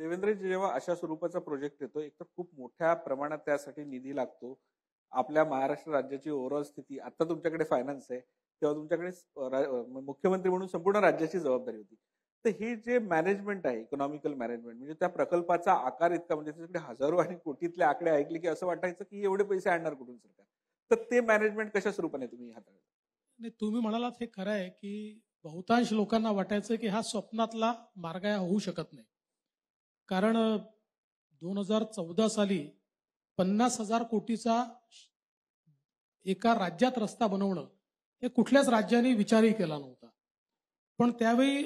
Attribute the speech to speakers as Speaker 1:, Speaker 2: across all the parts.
Speaker 1: देवेंद्रजी जेव्हा अशा स्वरूपाचा प्रोजेक्ट येतो एक तर खूप मोठ्या प्रमाणात त्यासाठी निधी लागतो आपल्या महाराष्ट्र राज्याची ओव्हरऑल स्थिती आता तुमच्याकडे फायनान्स आहे तेव्हा तुमच्याकडे मुख्यमंत्री म्हणून संपूर्ण राज्याची जबाबदारी होती तर हे जे मॅनेजमेंट आहे इकॉनॉमिकल मॅनेजमेंट म्हणजे त्या प्रकल्पाचा आकार इतका म्हणजे त्याच्याकडे हजारो आणि कोटीतले आकडे ऐकले की असं वाटायचं की एवढे पैसे आणणार कुठून सरकार तर ते मॅनेजमेंट कशा स्वरूपाने तुम्ही नाही तुम्ही म्हणालात हे खरं आहे की बहुतांश लोकांना वाटायचं की हा स्वप्नातला मार्ग होऊ शकत नाही कारण दोन हजार चौदा साली पन्नास हजार कोटीचा एका राज्यात रस्ता बनवणं हे कुठल्याच राज्याने विचारही केला नव्हता पण त्यावेळी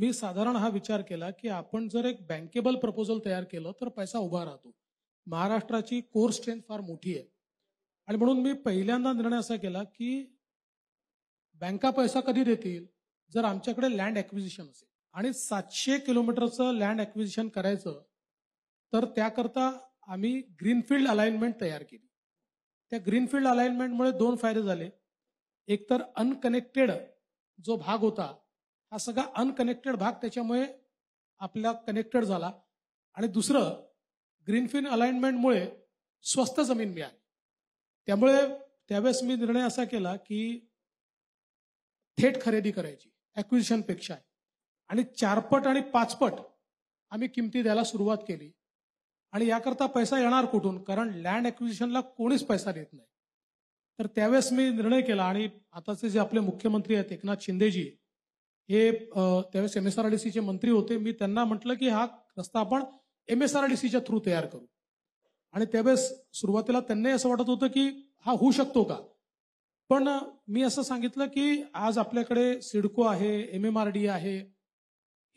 Speaker 1: मी साधारण हा विचार केला की आपण जर एक बँकेबल प्रपोजल तयार केलं तर पैसा उभा राहतो महाराष्ट्राची कोर स्ट्रेंथ फार मोठी आहे आणि म्हणून मी पहिल्यांदा निर्णय असा केला की बँका पैसा कधी देतील जर आमच्याकडे लँड ॲक्विजिशन असेल आणि सातशे किलोमीटरचं लँड ॲक्विजिशन करायचं तर त्याकरता आम्ही ग्रीनफील्ड अलाइनमेंट तयार केली त्या ग्रीनफील्ड अलाइनमेंटमुळे दोन फायदे झाले एक तर अनकनेक्टेड जो भाग होता हा सगळा अनकनेक्टेड भाग त्याच्यामुळे आपला कनेक्टेड झाला आणि दुसरं ग्रीनफील्ड अलाइनमेंटमुळे स्वस्त जमीन मिळाली त्यामुळे त्यावेळेस मी निर्णय असा केला की थेट खरेदी करायची ॲक्विजिशनपेक्षा आणि चारपट आणि पाचपट आम्ही किमती द्यायला सुरुवात केली आणि याकरता पैसा येणार कुठून कारण लँड एक्विजिशनला कोणीच पैसा देत नाही तर त्यावेळेस मी निर्णय केला आणि आताचे जे आपले मुख्यमंत्री आहेत एकनाथ शिंदेजी हे त्यावेळेस एम एस आर डी सीचे मंत्री होते मी त्यांना म्हटलं की हा रस्ता आपण एम एस आर डी सीच्या थ्रू तयार करू आणि त्यावेळेस सुरुवातीला त्यांनाही असं वाटत होतं की हा होऊ शकतो का पण मी असं सांगितलं की आज आपल्याकडे सिडको आहे एम एम आर डी आहे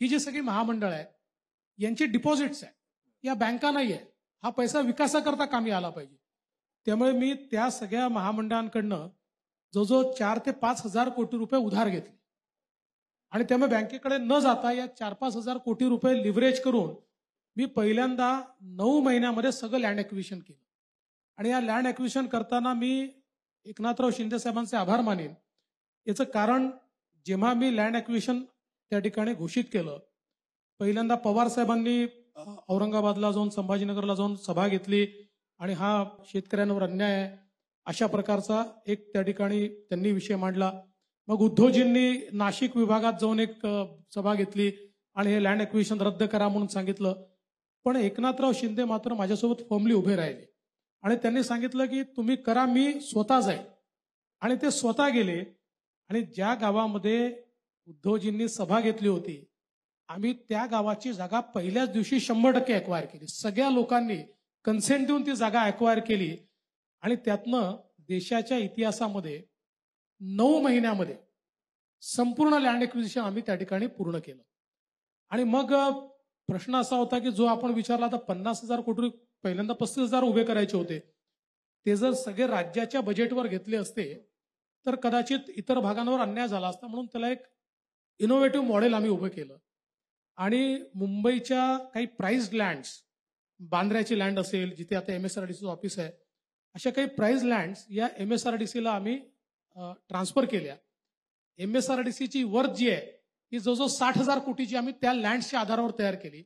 Speaker 1: ही जी सगळी महामंडळ आहे यांची डिपॉझिट्स आहे या बँका नाही आहे हा पैसा विकासाकरता कामी आला पाहिजे त्यामुळे मी त्या सगळ्या महामंडळांकडनं जो जो चार ते पाच हजार कोटी रुपये उधार घेतले आणि त्यामुळे बँकेकडे न जाता या चार पाच हजार कोटी रुपये लिव्हरेज करून मी पहिल्यांदा नऊ महिन्यामध्ये सगळं लँड ॲक्विशन केलं आणि या लँड ॲक्विशन करताना मी एकनाथराव शिंदे साहेबांचे आभार मानेन याचं कारण जेव्हा मी लँड ॲक्विशन त्या ठिकाणी घोषित केलं पहिल्यांदा पवार साहेबांनी औरंगाबादला जाऊन संभाजीनगरला जाऊन सभा घेतली आणि हा शेतकऱ्यांवर अन्याय आहे अशा प्रकारचा एक त्या ठिकाणी त्यांनी विषय मांडला मग उद्धवजींनी नाशिक विभागात जाऊन एक सभा घेतली आणि हे लँड एक्विशन रद्द करा म्हणून सांगितलं पण एकनाथराव शिंदे मात्र माझ्यासोबत फर्मली उभे राहिले आणि त्यांनी सांगितलं की तुम्ही करा मी स्वतः जाईल आणि ते स्वतः गेले आणि ज्या गावामध्ये उद्धवजींनी सभा घेतली होती आम्ही त्या गावाची जागा पहिल्याच दिवशी शंभर टक्के अक्वायर केली सगळ्या लोकांनी कन्सेंट देऊन ती जागा अक्वायर केली आणि त्यातनं देशाच्या इतिहासामध्ये नऊ महिन्यामध्ये संपूर्ण लँड एक्विजिशन आम्ही त्या ठिकाणी पूर्ण केलं आणि मग प्रश्न असा होता की जो आपण विचारला तर पन्नास हजार कोटी पहिल्यांदा पस्तीस हजार उभे करायचे होते ते जर सगळे राज्याच्या बजेटवर घेतले असते तर कदाचित इतर भागांवर अन्याय झाला असता म्हणून त्याला एक इनोव्हेटिव्ह मॉडेल आम्ही उभं केलं आणि मुंबईच्या काही प्राईज लँड्स बांद्र्याची लँड असेल जिथे आता एम एस आर डी सीचं ऑफिस आहे अशा काही प्राईज लँड्स या एम एस आर डी सीला आम्ही ट्रान्सफर केल्या एम एस आर डी सीची वर्थ जी आहे ती जवळजवळ साठ हजार कोटीची आम्ही त्या लँडच्या आधारावर तयार केली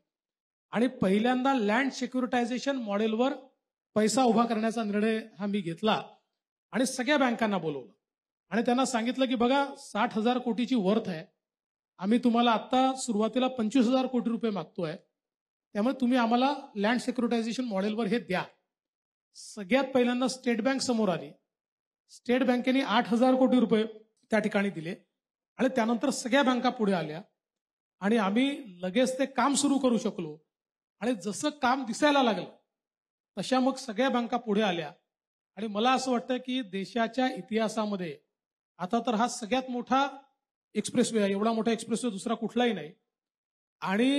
Speaker 1: आणि पहिल्यांदा लँड सिक्युरिटायझेशन मॉडेलवर पैसा उभा करण्याचा निर्णय हा मी घेतला आणि सगळ्या बँकांना बोलवलं आणि त्यांना सांगितलं की बघा साठ हजार कोटीची वर्थ आहे आम्ही तुम्हाला आत्ता सुरुवातीला पंचवीस हजार कोटी रुपये मागतोय त्यामुळे तुम्ही आम्हाला लँड सेक्युरिटायझेशन मॉडेलवर हे द्या सगळ्यात पहिल्यांदा स्टेट बँक समोर आली स्टेट बँकेने आठ हजार कोटी रुपये त्या ठिकाणी दिले आणि त्यानंतर सगळ्या बँका पुढे आल्या आणि आम्ही लगेच ते काम सुरू करू शकलो आणि जसं काम दिसायला लागलं तशा मग सगळ्या बँका पुढे आल्या आणि मला असं वाटतं की देशाच्या इतिहासामध्ये आता तर हा सगळ्यात मोठा एक्सप्रेसवे आहे एवढा मोठा एक्सप्रेसवे दुसरा कुठलाही नाही आणि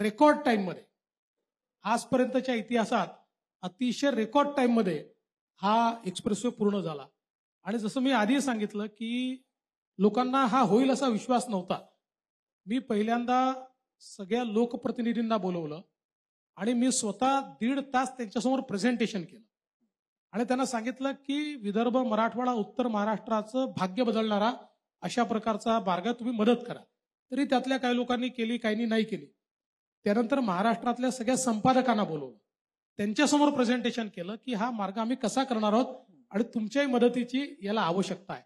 Speaker 1: रेकॉर्ड टाईममध्ये आजपर्यंतच्या इतिहासात अतिशय रेकॉर्ड टाईममध्ये हा एक्सप्रेसवे पूर्ण झाला आणि जसं मी आधी सांगितलं की लोकांना हा होईल असा विश्वास नव्हता मी पहिल्यांदा सगळ्या लोकप्रतिनिधींना बोलवलं आणि मी स्वतः दीड तास त्यांच्यासमोर प्रेझेंटेशन केलं आणि त्यांना सांगितलं की विदर्भ मराठवाडा उत्तर महाराष्ट्राचं भाग्य बदलणारा अशा प्रकारचा मार्ग तुम्ही मदत करा तरी त्यातल्या काही लोकांनी केली काहींनी नाही केली त्यानंतर महाराष्ट्रातल्या सगळ्या संपादकांना बोलवलं त्यांच्यासमोर प्रेझेंटेशन केलं की हा मार्ग आम्ही कसा करणार आहोत आणि तुमच्याही मदतीची याला आवश्यकता आहे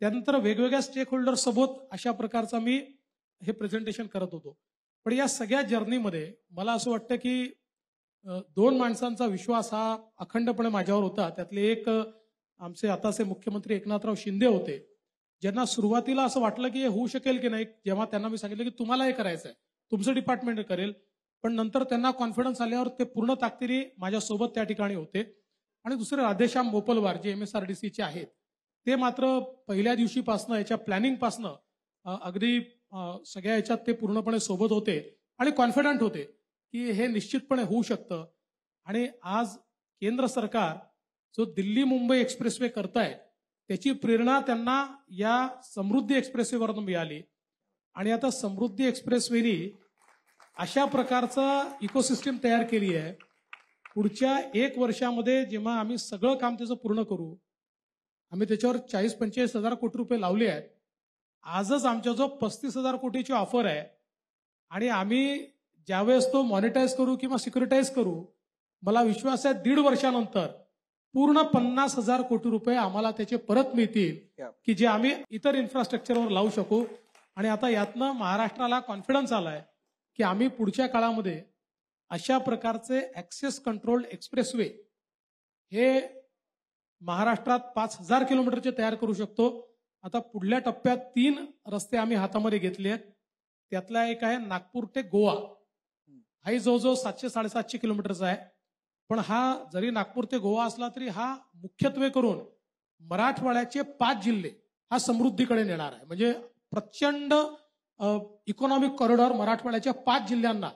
Speaker 1: त्यानंतर वेगवेगळ्या स्टेक होल्डर सोबत अशा प्रकारचा मी हे प्रेझेंटेशन करत होतो पण या सगळ्या जर्नीमध्ये मला असं वाटतं की दोन माणसांचा विश्वास हा अखंडपणे माझ्यावर होता त्यातले एक आमचे आताचे मुख्यमंत्री एकनाथराव शिंदे होते ज्यांना सुरुवातीला असं वाटलं की हे होऊ शकेल की नाही जेव्हा त्यांना मी सांगितलं की तुम्हाला हे करायचं आहे तुमचं डिपार्टमेंट करेल पण नंतर त्यांना कॉन्फिडन्स आल्यावर ते पूर्ण ताकदीने माझ्यासोबत त्या ठिकाणी होते आणि दुसरे राधेश्याम बोपलवार जे एम एस आर डी सीचे आहेत ते मात्र पहिल्या दिवशीपासनं याच्या प्लॅनिंगपासनं अगदी सगळ्या याच्यात ते पूर्णपणे सोबत होते आणि कॉन्फिडंट होते की हे निश्चितपणे होऊ शकतं आणि आज केंद्र सरकार जो दिल्ली मुंबई एक्सप्रेसवे करताय त्याची प्रेरणा त्यांना या समृद्धी एक्सप्रेसवेवरून मिळाली आणि आता समृद्धी एक्सप्रेसवेनी अशा प्रकारचं इकोसिस्टीम तयार केली आहे पुढच्या एक वर्षामध्ये जेव्हा आम्ही सगळं काम त्याचं पूर्ण करू आम्ही त्याच्यावर चाळीस पंचेचाळीस हजार कोटी रुपये लावले आहेत आजच जो पस्तीस हजार कोटीची ऑफर आहे आणि आम्ही ज्यावेळेस तो मॉनिटाईज करू किंवा सिक्युरिटाईज करू मला विश्वास आहे दीड वर्षानंतर पूर्ण पन्नास हजार कोटी रुपये आम्हाला त्याचे परत मिळतील की जे आम्ही इतर इन्फ्रास्ट्रक्चरवर लावू शकू आणि आता यातनं महाराष्ट्राला कॉन्फिडन्स आलाय की आम्ही पुढच्या काळामध्ये अशा प्रकारचे ऍक्सेस कंट्रोल एक्सप्रेसवे हे महाराष्ट्रात पाच हजार किलोमीटरचे तयार करू शकतो आता पुढल्या टप्प्यात तीन रस्ते आम्ही हातामध्ये घेतले आहेत त्यातला एक आहे नागपूर ते गोवा हाही जवळजवळ सातशे साडेसातशे किलोमीटरचा आहे पण हा जरी नागपूर ते गोवा असला तरी हा मुख्यत्वे करून मराठवाड्याचे पाच जिल्हे हा समृद्धीकडे नेणार आहे म्हणजे प्रचंड इकॉनॉमिक कॉरिडॉर मराठवाड्याच्या पाच जिल्ह्यांना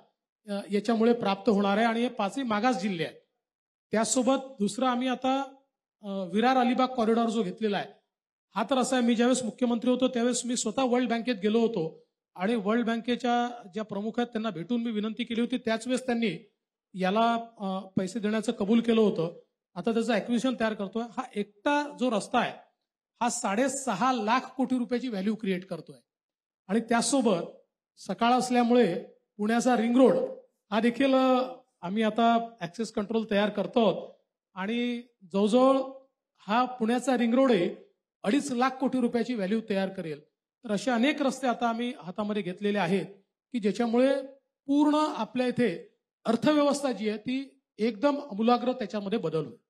Speaker 1: याच्यामुळे प्राप्त होणार आहे आणि हे पाचही मागास जिल्हे आहेत त्यासोबत दुसरं आम्ही आता विरार अलिबाग कॉरिडॉर जो घेतलेला आहे हा तर असा आहे मी ज्यावेळेस मुख्यमंत्री होतो त्यावेळेस मी स्वतः वर्ल्ड बँकेत गेलो होतो आणि वर्ल्ड बँकेच्या ज्या प्रमुख आहेत त्यांना भेटून मी विनंती केली होती त्याच वेळेस त्यांनी याला पैसे देण्याचं कबूल केलं होतं आता त्याचं ऍक्विशन तयार करतोय हा एकटा जो रस्ता आहे हा साडेसहा लाख कोटी रुपयाची व्हॅल्यू क्रिएट करतोय आणि त्यासोबत सकाळ असल्यामुळे पुण्याचा रिंग रोड हा देखील आम्ही आता ऍक्सेस कंट्रोल तयार करतो आणि जवळजवळ हा पुण्याचा रिंग रोड अडीच लाख कोटी रुपयाची व्हॅल्यू तयार करेल तर असे अनेक रस्ते आता आम्ही हातामध्ये घेतलेले आहेत की ज्याच्यामुळे पूर्ण आपल्या इथे अर्थव्यवस्था जी आहे ती एकदम अमूलाग्र त्याच्यामध्ये बदल होईल